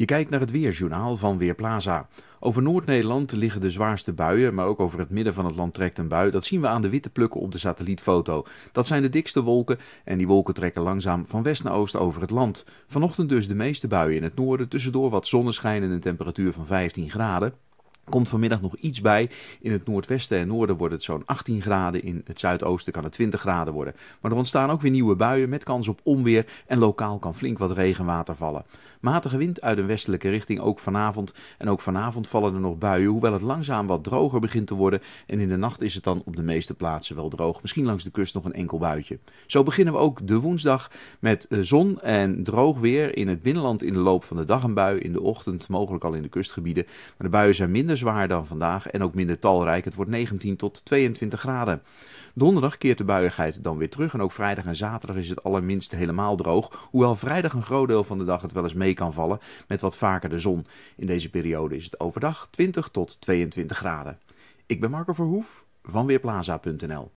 Je kijkt naar het weerjournaal van Weerplaza. Over Noord-Nederland liggen de zwaarste buien, maar ook over het midden van het land trekt een bui. Dat zien we aan de witte plukken op de satellietfoto. Dat zijn de dikste wolken en die wolken trekken langzaam van west naar oost over het land. Vanochtend dus de meeste buien in het noorden, tussendoor wat zonneschijn en een temperatuur van 15 graden komt vanmiddag nog iets bij. In het noordwesten en noorden wordt het zo'n 18 graden. In het zuidoosten kan het 20 graden worden. Maar er ontstaan ook weer nieuwe buien met kans op onweer. En lokaal kan flink wat regenwater vallen. Matige wind uit een westelijke richting ook vanavond. En ook vanavond vallen er nog buien. Hoewel het langzaam wat droger begint te worden. En in de nacht is het dan op de meeste plaatsen wel droog. Misschien langs de kust nog een enkel buitje. Zo beginnen we ook de woensdag met eh, zon en droog weer. In het binnenland in de loop van de dag een bui. In de ochtend mogelijk al in de kustgebieden. Maar de buien zijn minder zwaar dan vandaag en ook minder talrijk. Het wordt 19 tot 22 graden. Donderdag keert de buiigheid dan weer terug en ook vrijdag en zaterdag is het allerminst helemaal droog. Hoewel vrijdag een groot deel van de dag het wel eens mee kan vallen met wat vaker de zon. In deze periode is het overdag 20 tot 22 graden. Ik ben Marco Verhoef van Weerplaza.nl